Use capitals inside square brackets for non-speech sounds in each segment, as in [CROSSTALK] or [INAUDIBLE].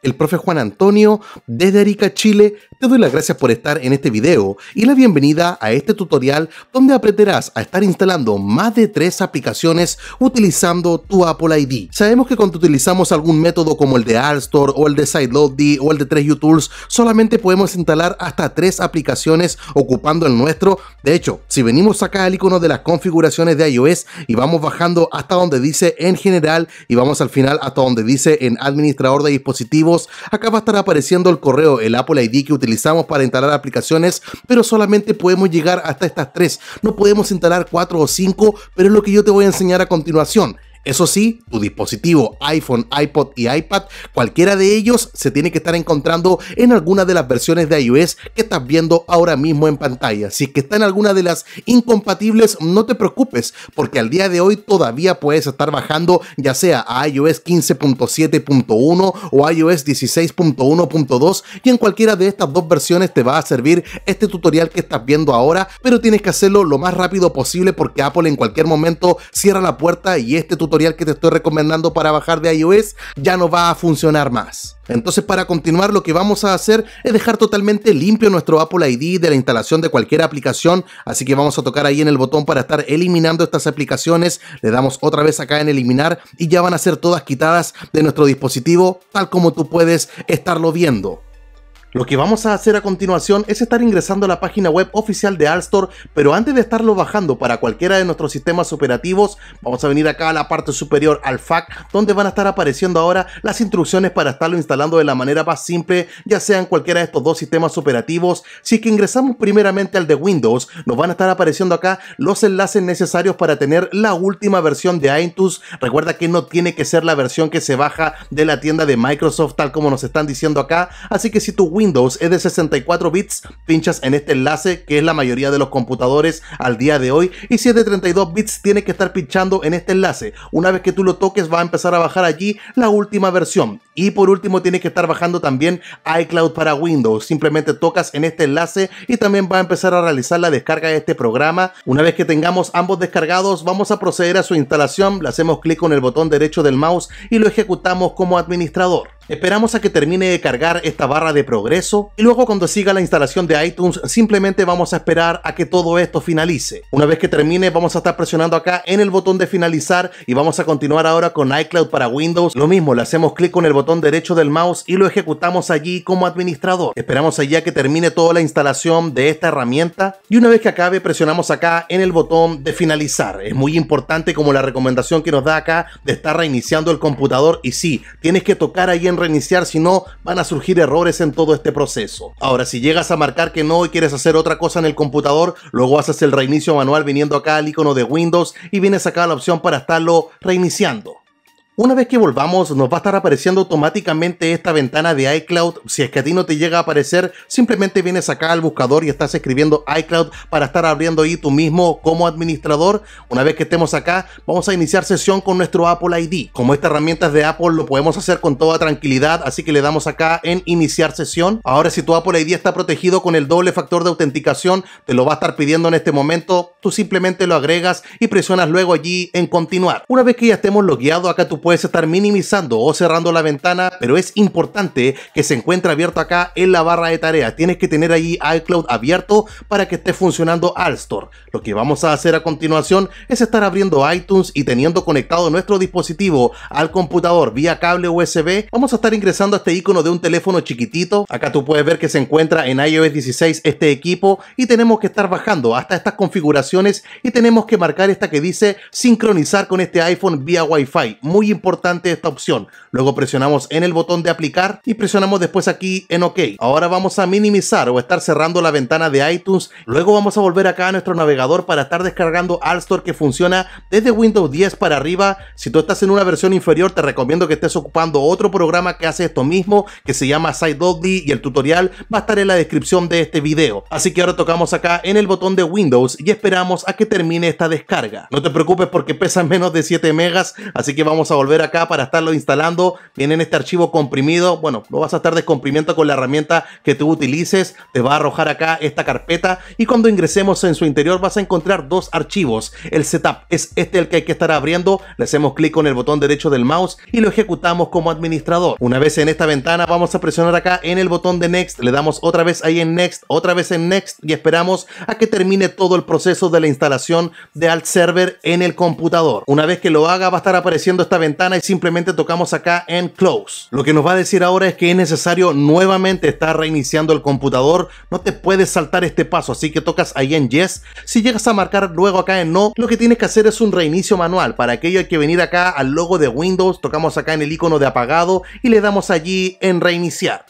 el profe Juan Antonio, desde Arica, Chile, te doy las gracias por estar en este video y la bienvenida a este tutorial donde aprenderás a estar instalando más de tres aplicaciones utilizando tu Apple ID. Sabemos que cuando utilizamos algún método como el de Store o el de SideLoadD o el de 3 Tools, solamente podemos instalar hasta tres aplicaciones ocupando el nuestro. De hecho, si venimos acá al icono de las configuraciones de iOS y vamos bajando hasta donde dice en general y vamos al final hasta donde dice en administrador de dispositivos, acá va a estar apareciendo el correo, el Apple ID que utilizamos para instalar aplicaciones, pero solamente podemos llegar hasta estas tres. No podemos instalar cuatro o cinco, pero es lo que yo te voy a enseñar a continuación. Eso sí, tu dispositivo iPhone, iPod y iPad, cualquiera de ellos se tiene que estar encontrando en alguna de las versiones de iOS que estás viendo ahora mismo en pantalla. Si es que está en alguna de las incompatibles, no te preocupes, porque al día de hoy todavía puedes estar bajando ya sea a iOS 15.7.1 o iOS 16.1.2 y en cualquiera de estas dos versiones te va a servir este tutorial que estás viendo ahora, pero tienes que hacerlo lo más rápido posible porque Apple en cualquier momento cierra la puerta y este tutorial tutorial que te estoy recomendando para bajar de iOS ya no va a funcionar más. Entonces para continuar lo que vamos a hacer es dejar totalmente limpio nuestro Apple ID de la instalación de cualquier aplicación, así que vamos a tocar ahí en el botón para estar eliminando estas aplicaciones, le damos otra vez acá en eliminar y ya van a ser todas quitadas de nuestro dispositivo tal como tú puedes estarlo viendo. Lo que vamos a hacer a continuación es estar ingresando a la página web oficial de Store, pero antes de estarlo bajando para cualquiera de nuestros sistemas operativos, vamos a venir acá a la parte superior al FAQ, donde van a estar apareciendo ahora las instrucciones para estarlo instalando de la manera más simple, ya sean cualquiera de estos dos sistemas operativos. Si que ingresamos primeramente al de Windows, nos van a estar apareciendo acá los enlaces necesarios para tener la última versión de iTunes. Recuerda que no tiene que ser la versión que se baja de la tienda de Microsoft, tal como nos están diciendo acá, así que si tu Windows es de 64 bits, pinchas en este enlace que es la mayoría de los computadores al día de hoy y si es de 32 bits tienes que estar pinchando en este enlace. Una vez que tú lo toques va a empezar a bajar allí la última versión. Y por último tienes que estar bajando también iCloud para Windows. Simplemente tocas en este enlace y también va a empezar a realizar la descarga de este programa. Una vez que tengamos ambos descargados vamos a proceder a su instalación. Le hacemos clic con el botón derecho del mouse y lo ejecutamos como administrador. Esperamos a que termine de cargar esta barra de progreso y luego cuando siga la instalación de iTunes simplemente vamos a esperar a que todo esto finalice. Una vez que termine vamos a estar presionando acá en el botón de finalizar y vamos a continuar ahora con iCloud para Windows. Lo mismo, le hacemos clic con el botón derecho del mouse y lo ejecutamos allí como administrador. Esperamos allí a que termine toda la instalación de esta herramienta y una vez que acabe presionamos acá en el botón de finalizar. Es muy importante como la recomendación que nos da acá de estar reiniciando el computador y si tienes que tocar ahí en reiniciar, si no van a surgir errores en todo este proceso. Ahora, si llegas a marcar que no y quieres hacer otra cosa en el computador, luego haces el reinicio manual viniendo acá al icono de Windows y vienes acá a la opción para estarlo reiniciando. Una vez que volvamos, nos va a estar apareciendo automáticamente esta ventana de iCloud. Si es que a ti no te llega a aparecer, simplemente vienes acá al buscador y estás escribiendo iCloud para estar abriendo ahí tú mismo como administrador. Una vez que estemos acá, vamos a iniciar sesión con nuestro Apple ID. Como esta herramienta es de Apple, lo podemos hacer con toda tranquilidad, así que le damos acá en iniciar sesión. Ahora, si tu Apple ID está protegido con el doble factor de autenticación, te lo va a estar pidiendo en este momento. Tú simplemente lo agregas y presionas luego allí en continuar. Una vez que ya estemos logueados, acá tú puedes estar minimizando o cerrando la ventana, pero es importante que se encuentre abierto acá en la barra de tareas. Tienes que tener ahí iCloud abierto para que esté funcionando store Lo que vamos a hacer a continuación es estar abriendo iTunes y teniendo conectado nuestro dispositivo al computador vía cable USB, vamos a estar ingresando a este icono de un teléfono chiquitito. Acá tú puedes ver que se encuentra en iOS 16 este equipo y tenemos que estar bajando hasta estas configuraciones y tenemos que marcar esta que dice sincronizar con este iPhone vía Wi-Fi. Muy importante importante esta opción. Luego presionamos en el botón de aplicar y presionamos después aquí en OK. Ahora vamos a minimizar o estar cerrando la ventana de iTunes. Luego vamos a volver acá a nuestro navegador para estar descargando Store que funciona desde Windows 10 para arriba. Si tú estás en una versión inferior te recomiendo que estés ocupando otro programa que hace esto mismo que se llama side dog y el tutorial va a estar en la descripción de este video. Así que ahora tocamos acá en el botón de Windows y esperamos a que termine esta descarga. No te preocupes porque pesa menos de 7 megas así que vamos a volver ver acá para estarlo instalando. Viene este archivo comprimido. Bueno, no vas a estar descomprimiendo con la herramienta que tú utilices. Te va a arrojar acá esta carpeta y cuando ingresemos en su interior vas a encontrar dos archivos. El setup es este el que hay que estar abriendo. Le hacemos clic con el botón derecho del mouse y lo ejecutamos como administrador. Una vez en esta ventana vamos a presionar acá en el botón de next. Le damos otra vez ahí en next, otra vez en next y esperamos a que termine todo el proceso de la instalación de alt server en el computador. Una vez que lo haga va a estar apareciendo esta ventana y simplemente tocamos acá en Close. Lo que nos va a decir ahora es que es necesario nuevamente estar reiniciando el computador. No te puedes saltar este paso, así que tocas ahí en Yes. Si llegas a marcar luego acá en No, lo que tienes que hacer es un reinicio manual. Para aquello hay que venir acá al logo de Windows, tocamos acá en el icono de apagado y le damos allí en reiniciar.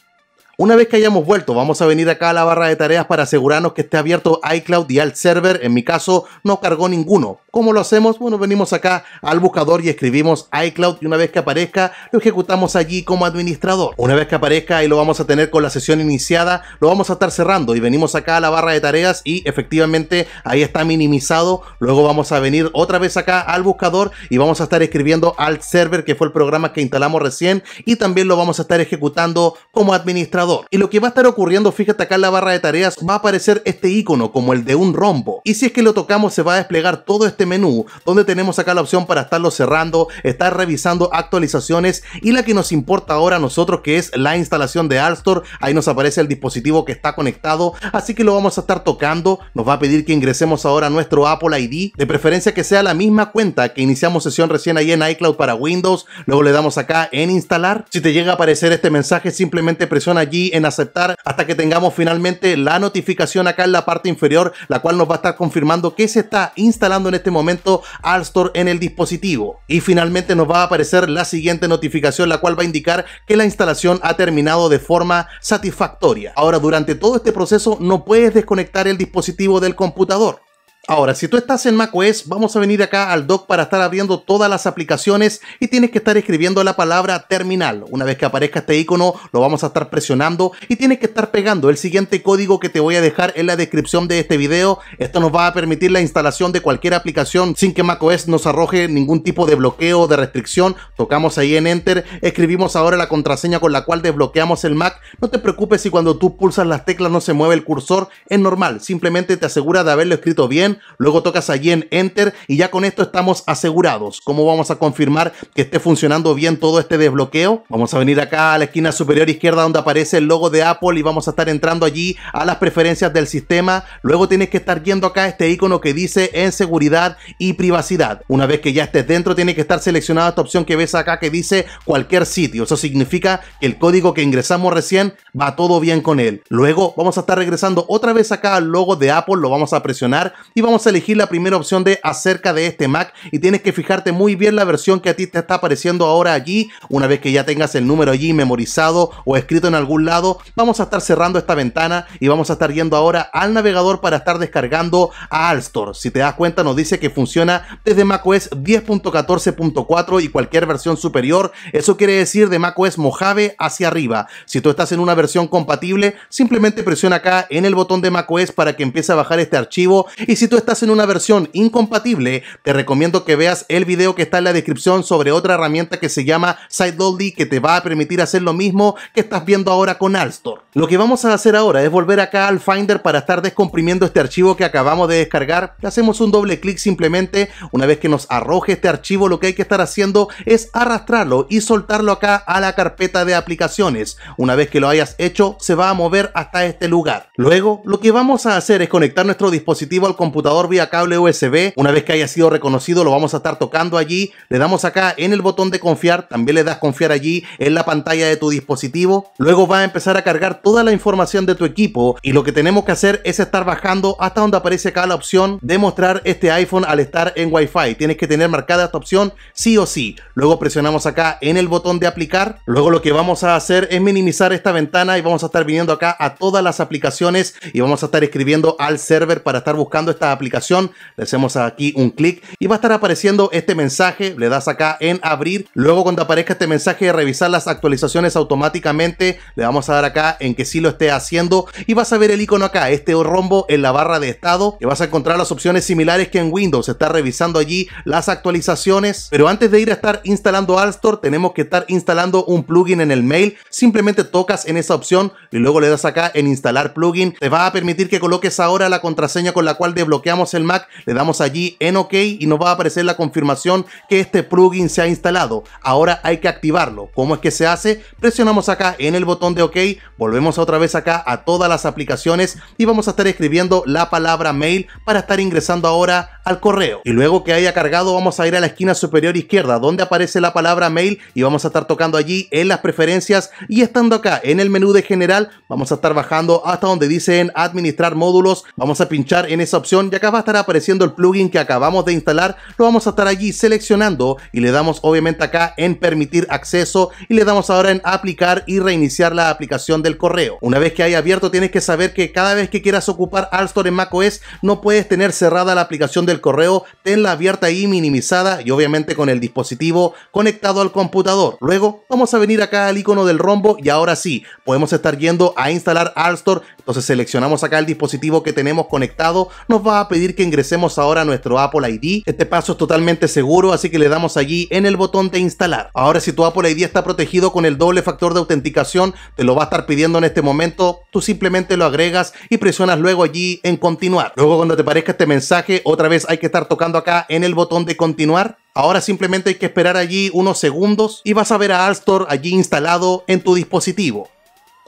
Una vez que hayamos vuelto, vamos a venir acá a la barra de tareas para asegurarnos que esté abierto iCloud y Alt Server. En mi caso, no cargó ninguno. ¿Cómo lo hacemos? Bueno, venimos acá al buscador y escribimos iCloud y una vez que aparezca, lo ejecutamos allí como administrador. Una vez que aparezca, y lo vamos a tener con la sesión iniciada, lo vamos a estar cerrando y venimos acá a la barra de tareas y efectivamente ahí está minimizado. Luego vamos a venir otra vez acá al buscador y vamos a estar escribiendo Alt Server, que fue el programa que instalamos recién, y también lo vamos a estar ejecutando como administrador y lo que va a estar ocurriendo, fíjate acá en la barra de tareas, va a aparecer este icono como el de un rombo. Y si es que lo tocamos se va a desplegar todo este menú, donde tenemos acá la opción para estarlo cerrando, estar revisando actualizaciones y la que nos importa ahora a nosotros que es la instalación de Alstore. Ahí nos aparece el dispositivo que está conectado, así que lo vamos a estar tocando. Nos va a pedir que ingresemos ahora nuestro Apple ID, de preferencia que sea la misma cuenta que iniciamos sesión recién ahí en iCloud para Windows. Luego le damos acá en instalar. Si te llega a aparecer este mensaje, simplemente presiona allí en aceptar hasta que tengamos finalmente la notificación acá en la parte inferior, la cual nos va a estar confirmando que se está instalando en este momento Store en el dispositivo. Y finalmente nos va a aparecer la siguiente notificación, la cual va a indicar que la instalación ha terminado de forma satisfactoria. Ahora, durante todo este proceso no puedes desconectar el dispositivo del computador. Ahora, si tú estás en macOS, vamos a venir acá al dock para estar abriendo todas las aplicaciones y tienes que estar escribiendo la palabra terminal. Una vez que aparezca este icono, lo vamos a estar presionando y tienes que estar pegando el siguiente código que te voy a dejar en la descripción de este video. Esto nos va a permitir la instalación de cualquier aplicación sin que macOS nos arroje ningún tipo de bloqueo o de restricción. Tocamos ahí en Enter, escribimos ahora la contraseña con la cual desbloqueamos el Mac. No te preocupes si cuando tú pulsas las teclas no se mueve el cursor, es normal. Simplemente te asegura de haberlo escrito bien luego tocas allí en Enter y ya con esto estamos asegurados. ¿Cómo vamos a confirmar que esté funcionando bien todo este desbloqueo? Vamos a venir acá a la esquina superior izquierda donde aparece el logo de Apple y vamos a estar entrando allí a las preferencias del sistema. Luego tienes que estar yendo acá a este icono que dice en seguridad y privacidad. Una vez que ya estés dentro tiene que estar seleccionada esta opción que ves acá que dice cualquier sitio. Eso significa que el código que ingresamos recién va todo bien con él. Luego vamos a estar regresando otra vez acá al logo de Apple, lo vamos a presionar y vamos a elegir la primera opción de acerca de este Mac y tienes que fijarte muy bien la versión que a ti te está apareciendo ahora allí. Una vez que ya tengas el número allí memorizado o escrito en algún lado, vamos a estar cerrando esta ventana y vamos a estar yendo ahora al navegador para estar descargando a Alstor Si te das cuenta nos dice que funciona desde macOS 10.14.4 y cualquier versión superior. Eso quiere decir de macOS Mojave hacia arriba. Si tú estás en una versión compatible, simplemente presiona acá en el botón de macOS para que empiece a bajar este archivo y si tú estás en una versión incompatible, te recomiendo que veas el video que está en la descripción sobre otra herramienta que se llama SideLolly que te va a permitir hacer lo mismo que estás viendo ahora con Alstor. Lo que vamos a hacer ahora es volver acá al Finder para estar descomprimiendo este archivo que acabamos de descargar. Hacemos un doble clic simplemente. Una vez que nos arroje este archivo, lo que hay que estar haciendo es arrastrarlo y soltarlo acá a la carpeta de aplicaciones. Una vez que lo hayas hecho, se va a mover hasta este lugar. Luego, lo que vamos a hacer es conectar nuestro dispositivo al computador vía cable USB. Una vez que haya sido reconocido, lo vamos a estar tocando allí. Le damos acá en el botón de confiar. También le das confiar allí en la pantalla de tu dispositivo. Luego va a empezar a cargar toda la información de tu equipo. Y lo que tenemos que hacer es estar bajando hasta donde aparece acá la opción de mostrar este iPhone al estar en Wi-Fi. Tienes que tener marcada esta opción sí o sí. Luego presionamos acá en el botón de aplicar. Luego lo que vamos a hacer es minimizar esta ventana y vamos a estar viniendo acá a todas las aplicaciones y vamos a estar escribiendo al server para estar buscando esta aplicación, le hacemos aquí un clic y va a estar apareciendo este mensaje, le das acá en abrir, luego cuando aparezca este mensaje de revisar las actualizaciones automáticamente, le vamos a dar acá en que sí lo esté haciendo y vas a ver el icono acá, este rombo en la barra de estado y vas a encontrar las opciones similares que en Windows, está revisando allí las actualizaciones, pero antes de ir a estar instalando store tenemos que estar instalando un plugin en el mail, simplemente tocas en esa opción y luego le das acá en instalar plugin, te va a permitir que coloques ahora la contraseña con la cual desbloqueas bloqueamos el Mac, le damos allí en OK y nos va a aparecer la confirmación que este plugin se ha instalado. Ahora hay que activarlo. ¿Cómo es que se hace? Presionamos acá en el botón de OK, volvemos otra vez acá a todas las aplicaciones y vamos a estar escribiendo la palabra mail para estar ingresando ahora correo. Y luego que haya cargado vamos a ir a la esquina superior izquierda donde aparece la palabra mail y vamos a estar tocando allí en las preferencias y estando acá en el menú de general vamos a estar bajando hasta donde dice administrar módulos. Vamos a pinchar en esa opción y acá va a estar apareciendo el plugin que acabamos de instalar. Lo vamos a estar allí seleccionando y le damos obviamente acá en permitir acceso y le damos ahora en aplicar y reiniciar la aplicación del correo. Una vez que haya abierto tienes que saber que cada vez que quieras ocupar Alstore en macOS no puedes tener cerrada la aplicación del correo, tenla abierta y minimizada y obviamente con el dispositivo conectado al computador. Luego vamos a venir acá al icono del rombo y ahora sí, podemos estar yendo a instalar Alstor. Entonces seleccionamos acá el dispositivo que tenemos conectado, nos va a pedir que ingresemos ahora nuestro Apple ID. Este paso es totalmente seguro, así que le damos allí en el botón de instalar. Ahora si tu Apple ID está protegido con el doble factor de autenticación, te lo va a estar pidiendo en este momento, tú simplemente lo agregas y presionas luego allí en continuar. Luego cuando te parezca este mensaje, otra vez hay que estar tocando acá en el botón de continuar. Ahora simplemente hay que esperar allí unos segundos y vas a ver a Store allí instalado en tu dispositivo.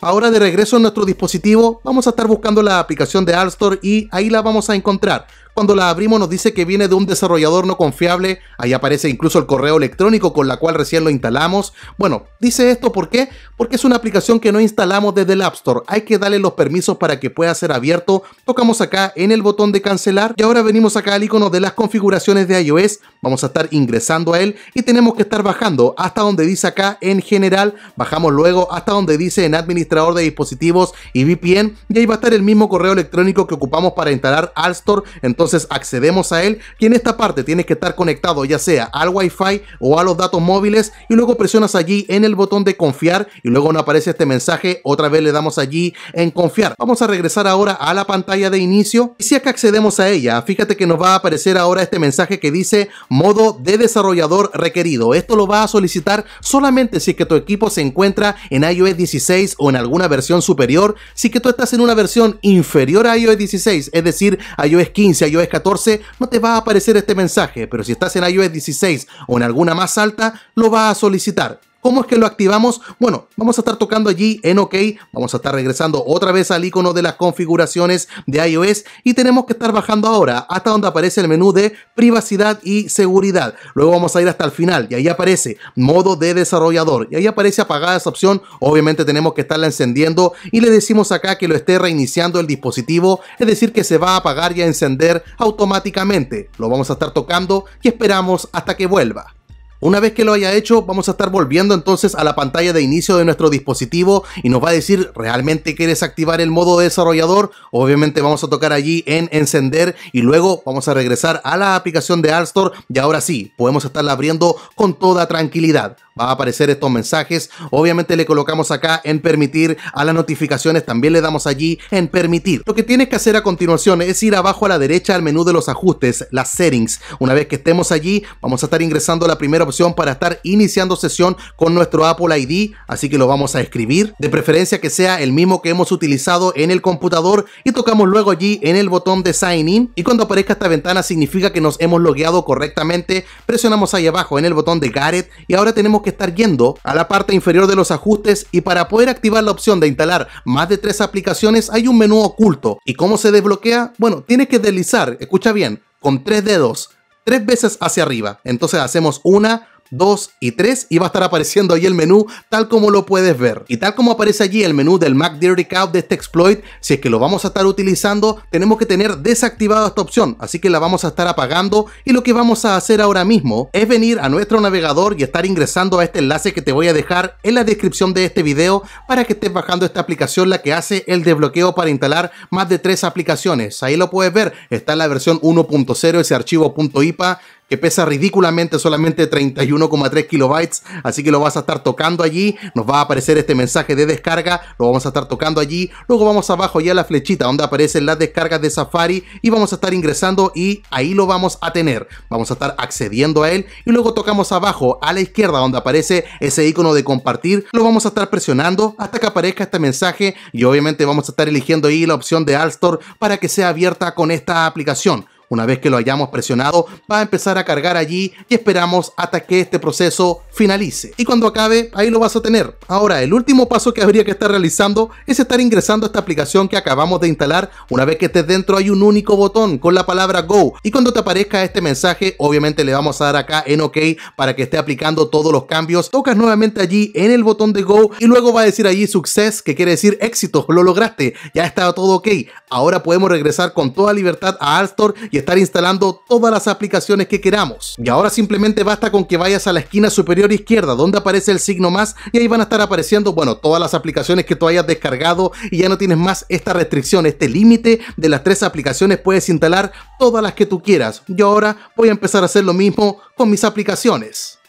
Ahora de regreso a nuestro dispositivo vamos a estar buscando la aplicación de App Store y ahí la vamos a encontrar cuando la abrimos nos dice que viene de un desarrollador no confiable, ahí aparece incluso el correo electrónico con la cual recién lo instalamos. Bueno, dice esto ¿por qué? Porque es una aplicación que no instalamos desde el App Store, hay que darle los permisos para que pueda ser abierto. Tocamos acá en el botón de cancelar y ahora venimos acá al icono de las configuraciones de iOS, vamos a estar ingresando a él y tenemos que estar bajando hasta donde dice acá en general, bajamos luego hasta donde dice en administrador de dispositivos y VPN y ahí va a estar el mismo correo electrónico que ocupamos para instalar App Store. Entonces, entonces accedemos a él y en esta parte tienes que estar conectado ya sea al wifi fi o a los datos móviles y luego presionas allí en el botón de confiar y luego nos aparece este mensaje. Otra vez le damos allí en confiar. Vamos a regresar ahora a la pantalla de inicio y si acá accedemos a ella, fíjate que nos va a aparecer ahora este mensaje que dice modo de desarrollador requerido. Esto lo va a solicitar solamente si que tu equipo se encuentra en iOS 16 o en alguna versión superior. Si que tú estás en una versión inferior a iOS 16, es decir, iOS 15, iOS 14 no te va a aparecer este mensaje, pero si estás en iOS 16 o en alguna más alta, lo va a solicitar. ¿Cómo es que lo activamos? Bueno, vamos a estar tocando allí en OK, vamos a estar regresando otra vez al icono de las configuraciones de iOS y tenemos que estar bajando ahora hasta donde aparece el menú de privacidad y seguridad. Luego vamos a ir hasta el final y ahí aparece modo de desarrollador y ahí aparece apagada esa opción. Obviamente tenemos que estarla encendiendo y le decimos acá que lo esté reiniciando el dispositivo, es decir que se va a apagar y a encender automáticamente. Lo vamos a estar tocando y esperamos hasta que vuelva. Una vez que lo haya hecho, vamos a estar volviendo entonces a la pantalla de inicio de nuestro dispositivo y nos va a decir, ¿realmente quieres activar el modo desarrollador? Obviamente vamos a tocar allí en encender y luego vamos a regresar a la aplicación de Alstor Store y ahora sí, podemos estarla abriendo con toda tranquilidad va a aparecer estos mensajes. Obviamente le colocamos acá en permitir a las notificaciones, también le damos allí en permitir. Lo que tienes que hacer a continuación es ir abajo a la derecha al menú de los ajustes, las settings. Una vez que estemos allí, vamos a estar ingresando la primera opción para estar iniciando sesión con nuestro Apple ID, así que lo vamos a escribir. De preferencia que sea el mismo que hemos utilizado en el computador y tocamos luego allí en el botón de Sign In y cuando aparezca esta ventana significa que nos hemos logueado correctamente. Presionamos ahí abajo en el botón de Garrett y ahora tenemos que estar yendo a la parte inferior de los ajustes y para poder activar la opción de instalar más de tres aplicaciones hay un menú oculto. ¿Y cómo se desbloquea? Bueno, tiene que deslizar, escucha bien, con tres dedos tres veces hacia arriba. Entonces hacemos una, 2 y 3 y va a estar apareciendo ahí el menú tal como lo puedes ver. Y tal como aparece allí el menú del Mac Dirty de este exploit, si es que lo vamos a estar utilizando, tenemos que tener desactivada esta opción, así que la vamos a estar apagando y lo que vamos a hacer ahora mismo es venir a nuestro navegador y estar ingresando a este enlace que te voy a dejar en la descripción de este video para que estés bajando esta aplicación la que hace el desbloqueo para instalar más de tres aplicaciones. Ahí lo puedes ver, está en la versión 1.0 ese archivo .ipa que pesa ridículamente solamente 31,3 kilobytes, así que lo vas a estar tocando allí, nos va a aparecer este mensaje de descarga, lo vamos a estar tocando allí, luego vamos abajo ya a la flechita donde aparecen las descargas de Safari y vamos a estar ingresando y ahí lo vamos a tener, vamos a estar accediendo a él y luego tocamos abajo a la izquierda donde aparece ese icono de compartir, lo vamos a estar presionando hasta que aparezca este mensaje y obviamente vamos a estar eligiendo ahí la opción de Store para que sea abierta con esta aplicación. Una vez que lo hayamos presionado, va a empezar a cargar allí y esperamos hasta que este proceso finalice. Y cuando acabe, ahí lo vas a tener. Ahora, el último paso que habría que estar realizando es estar ingresando a esta aplicación que acabamos de instalar. Una vez que estés dentro hay un único botón con la palabra Go. Y cuando te aparezca este mensaje, obviamente le vamos a dar acá en OK para que esté aplicando todos los cambios. Tocas nuevamente allí en el botón de Go y luego va a decir allí Success, que quiere decir éxito, lo lograste, ya está todo ok. Ahora podemos regresar con toda libertad a store y estar instalando todas las aplicaciones que queramos. Y ahora simplemente basta con que vayas a la esquina superior izquierda donde aparece el signo más y ahí van a estar apareciendo, bueno, todas las aplicaciones que tú hayas descargado y ya no tienes más esta restricción, este límite de las tres aplicaciones puedes instalar todas las que tú quieras. y ahora voy a empezar a hacer lo mismo con mis aplicaciones.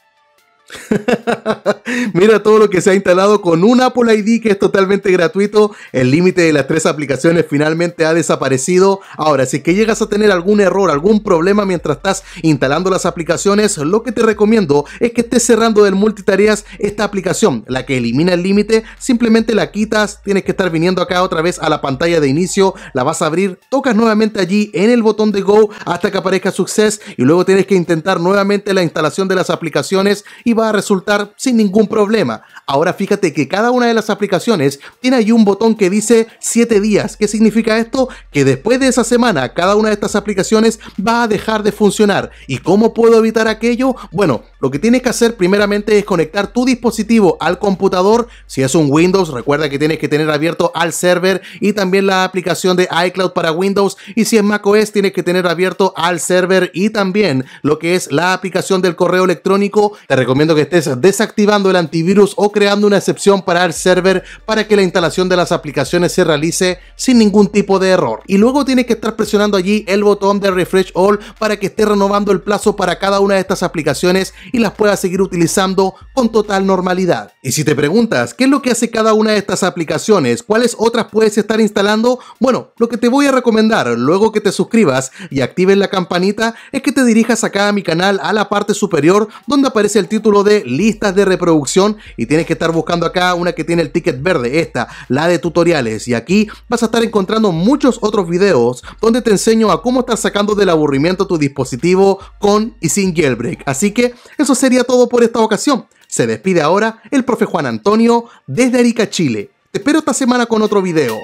[LAUGHS] Mira todo lo que se ha instalado con un Apple ID que es totalmente gratuito. El límite de las tres aplicaciones finalmente ha desaparecido. Ahora, si es que llegas a tener algún error, algún problema mientras estás instalando las aplicaciones, lo que te recomiendo es que estés cerrando del multitareas esta aplicación, la que elimina el límite, simplemente la quitas, tienes que estar viniendo acá otra vez a la pantalla de inicio, la vas a abrir, tocas nuevamente allí en el botón de Go hasta que aparezca Success y luego tienes que intentar nuevamente la instalación de las aplicaciones y va a resultar sin ningún problema. Ahora fíjate que cada una de las aplicaciones tiene ahí un botón que dice 7 días. ¿Qué significa esto? Que después de esa semana cada una de estas aplicaciones va a dejar de funcionar. ¿Y cómo puedo evitar aquello? Bueno, lo que tienes que hacer primeramente es conectar tu dispositivo al computador. Si es un Windows, recuerda que tienes que tener abierto al server y también la aplicación de iCloud para Windows. Y si es macOS, tienes que tener abierto al server y también lo que es la aplicación del correo electrónico. Te recomiendo que estés desactivando el antivirus o creando una excepción para el server para que la instalación de las aplicaciones se realice sin ningún tipo de error. Y luego tienes que estar presionando allí el botón de refresh all para que esté renovando el plazo para cada una de estas aplicaciones y las puedas seguir utilizando con total normalidad. Y si te preguntas qué es lo que hace cada una de estas aplicaciones, cuáles otras puedes estar instalando, bueno, lo que te voy a recomendar luego que te suscribas y actives la campanita es que te dirijas acá a mi canal a la parte superior donde aparece el título de listas de reproducción y tienes que estar buscando acá una que tiene el ticket verde, esta, la de tutoriales. Y aquí vas a estar encontrando muchos otros videos donde te enseño a cómo estar sacando del aburrimiento tu dispositivo con y sin jailbreak. Así que eso sería todo por esta ocasión. Se despide ahora el profe Juan Antonio desde Arica, Chile. Te espero esta semana con otro video.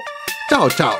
Chao, chao.